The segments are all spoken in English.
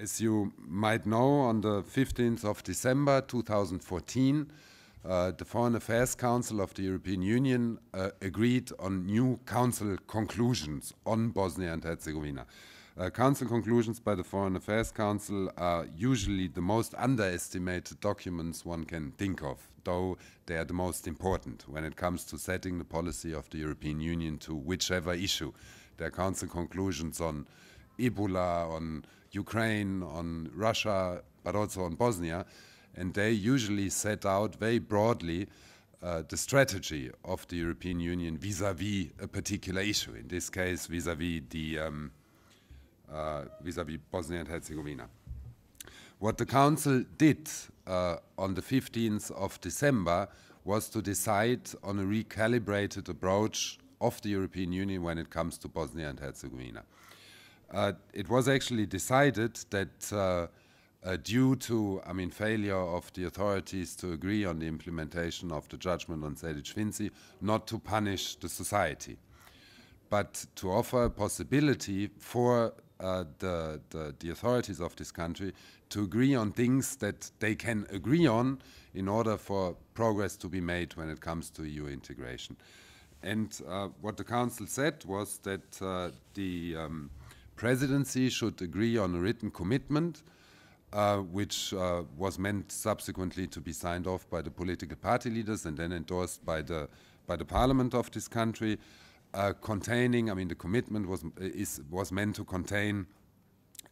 As you might know, on the 15th of December 2014, uh, the Foreign Affairs Council of the European Union uh, agreed on new Council conclusions on Bosnia and Herzegovina. Uh, council conclusions by the Foreign Affairs Council are usually the most underestimated documents one can think of, though they are the most important when it comes to setting the policy of the European Union to whichever issue. Their Council conclusions on Ebola, on Ukraine, on Russia, but also on Bosnia. And they usually set out very broadly uh, the strategy of the European Union vis a vis a particular issue, in this case, vis a vis the vis a vis Bosnia and Herzegovina. What the Council did uh, on the 15th of December was to decide on a recalibrated approach of the European Union when it comes to Bosnia and Herzegovina. Uh, it was actually decided that uh, uh, due to, I mean, failure of the authorities to agree on the implementation of the judgment on Sedic Finzi, not to punish the society, but to offer a possibility for uh, the, the, the, authorities of this country to agree on things that they can agree on in order for progress to be made when it comes to EU integration. And uh, what the Council said was that uh, the um, presidency should agree on a written commitment, uh, which uh, was meant subsequently to be signed off by the political party leaders and then endorsed by the by the parliament of this country, uh, containing. I mean, the commitment was is was meant to contain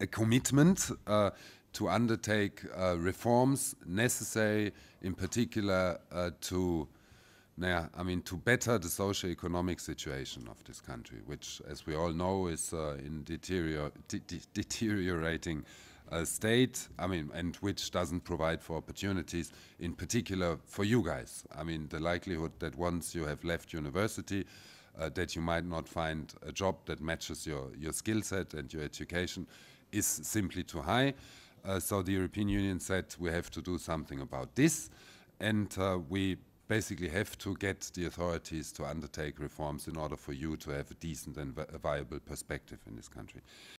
a commitment uh, to undertake uh, reforms necessary, in particular, uh, to yeah, I mean, to better the socio-economic situation of this country, which, as we all know, is uh, in de de deteriorating uh, state. I mean, and which doesn't provide for opportunities, in particular for you guys. I mean, the likelihood that once you have left university, uh, that you might not find a job that matches your your skill set and your education, is simply too high. Uh, so the European Union said we have to do something about this, and uh, we basically have to get the authorities to undertake reforms in order for you to have a decent and vi viable perspective in this country.